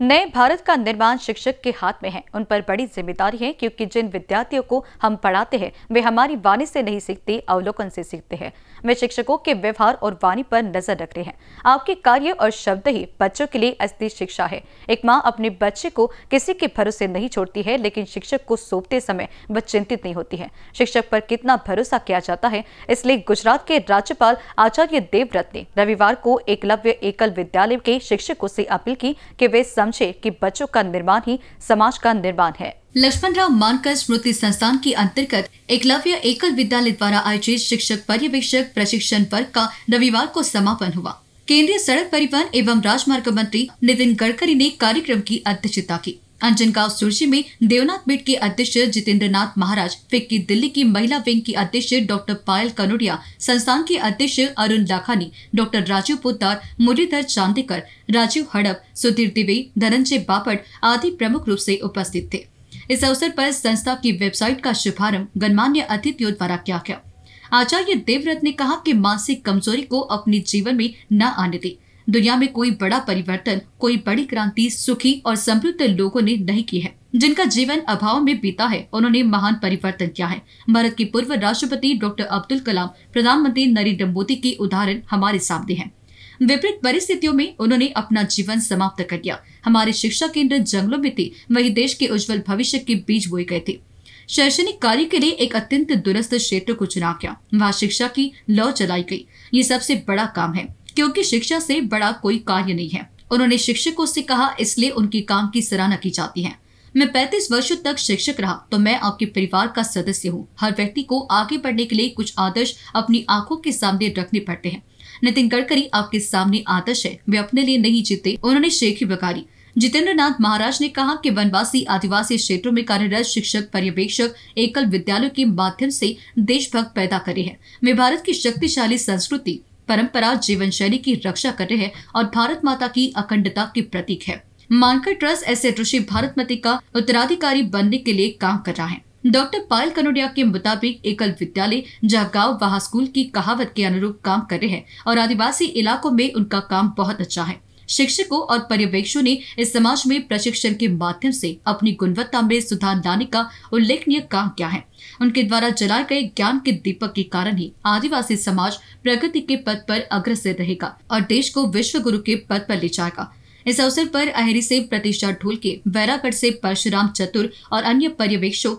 नए भारत का निर्माण शिक्षक के हाथ में है उन पर बड़ी जिम्मेदारी है क्योंकि जिन विद्यार्थियों को हम पढ़ाते हैं वे हमारी वाणी से नहीं सीखते अवलोकन से सीखते हैं वे शिक्षकों के व्यवहार और वाणी पर नजर रख रहे हैं आपके कार्य और शब्द ही बच्चों के लिए असली शिक्षा है एक माँ अपने बच्चे को किसी के भरोसे नहीं छोड़ती है लेकिन शिक्षक को सौंपते समय वह चिंतित नहीं होती है शिक्षक पर कितना भरोसा किया जाता है इसलिए गुजरात के राज्यपाल आचार्य देवव्रत ने रविवार को एकलव्य एकल विद्यालय के शिक्षकों से अपील की कि वे समझे कि बच्चों का निर्माण ही समाज का निर्माण है लक्ष्मण राव मानकर स्मृति संस्थान के अंतर्गत एकलव्य एकल विद्यालय द्वारा आयोजित शिक्षक पर्यवेक्षक प्रशिक्षण वर्ग का रविवार को समापन हुआ केंद्रीय सड़क परिवहन एवं राजमार्ग मंत्री नितिन गडकरी ने कार्यक्रम की अध्यक्षता की अंजनगांव सुरसी में देवनाथ बेट के अध्यक्ष जितेंद्र नाथ महाराज फिक्की दिल्ली की महिला विंग की अध्यक्ष डॉक्टर पायल कनोडिया संस्थान के अध्यक्ष अरुण लाखानी डॉक्टर राजीव पोदार मुरलीधर चांदेकर राजीव हड़प सुधीर दिवे धनंजय बापट आदि प्रमुख रूप से उपस्थित थे इस अवसर पर संस्था की वेबसाइट का शुभारंभ गणमान्य अतिथियों द्वारा किया गया आचार्य देवव्रत ने कहा कि मानसिक कमजोरी को अपने जीवन में न आने दें दुनिया में कोई बड़ा परिवर्तन कोई बड़ी क्रांति सुखी और समृद्ध लोगों ने नहीं की है जिनका जीवन अभाव में बीता है उन्होंने महान परिवर्तन किया है भारत के पूर्व राष्ट्रपति डॉक्टर अब्दुल कलाम प्रधानमंत्री नरेंद्र मोदी के उदाहरण हमारे सामने हैं विपरीत परिस्थितियों में उन्होंने अपना जीवन समाप्त कर दिया हमारे शिक्षा केंद्र जंगलों में थे वही देश के उज्जवल भविष्य के बीज बोए गए थे शैक्षणिक कार्य के लिए एक अत्यंत दुरस्त क्षेत्र को चुना गया वहाँ शिक्षा की लौ चलाई गई ये सबसे बड़ा काम है क्योंकि शिक्षा से बड़ा कोई कार्य नहीं है उन्होंने शिक्षकों से कहा इसलिए उनके काम की सराहना की जाती है मैं पैंतीस वर्षों तक शिक्षक रहा तो मैं आपके परिवार का सदस्य हूँ हर व्यक्ति को आगे बढ़ने के लिए कुछ आदर्श अपनी आंखों के सामने रखने पड़ते हैं नितिन गडकरी आपके सामने आदर्श है वे अपने लिए नहीं जीते उन्होंने शेखी बकारी जितेंद्र नाथ महाराज ने कहा कि वनवासी आदिवासी क्षेत्रों में कार्यरत शिक्षक पर्यवेक्षक एकल विद्यालयों के माध्यम से देशभक्त पैदा करे हैं वे भारत की शक्तिशाली संस्कृति परंपरा जीवन शैली की रक्षा कर रहे हैं और भारत माता की अखंडता के प्रतीक है मानकर ट्रस्ट ऐसे ऋषि भारत मती का उत्तराधिकारी बनने के लिए काम कर रहा है डॉक्टर पायल कनोडिया के मुताबिक एकल विद्यालय जहाँ गाँव वहाँ स्कूल की कहावत के अनुरूप काम कर रहे हैं और आदिवासी इलाकों में उनका काम बहुत अच्छा है शिक्षकों और पर्यवेक्षकों ने इस समाज में प्रशिक्षण के माध्यम से अपनी गुणवत्ता में सुधार लाने का उल्लेखनीय काम किया है उनके द्वारा जलाए गए ज्ञान के दीपक के कारण ही आदिवासी समाज प्रगति के पद पर अग्रसर रहेगा और देश को विश्व गुरु के पद पर ले जाएगा इस अवसर पर अहरी से प्रतिष्ठा ढोल के बैरागढ़ से परशुराम चतुर और अन्य पर्यवेक्षकों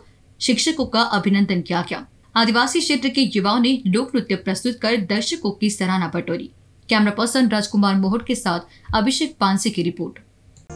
शिक्षकों का अभिनंदन किया गया आदिवासी क्षेत्र के युवाओं ने लोक नृत्य प्रस्तुत कर दर्शकों की सराहना बटोरी कैमरा पर्सन राजकुमार मोहट के साथ अभिषेक पानसी की report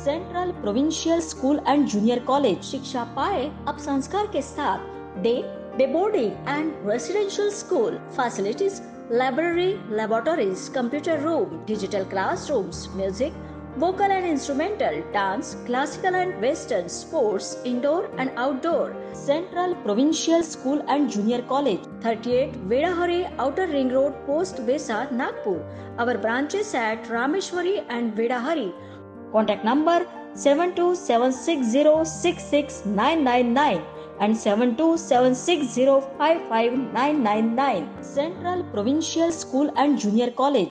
central provincial school and junior college शिक्षा पाए अब संस्कार के साथ day day boarding and residential school facilities library laboratories computer room digital classrooms music vocal and instrumental, dance, classical and western, sports, indoor and outdoor, Central Provincial School and Junior College, 38 Vedahari Outer Ring Road, Post Vesa, Nagpur. Our branches at Rameshwari and Vedahari. Contact number 7276066999 and 727605599. Central Provincial School and Junior College.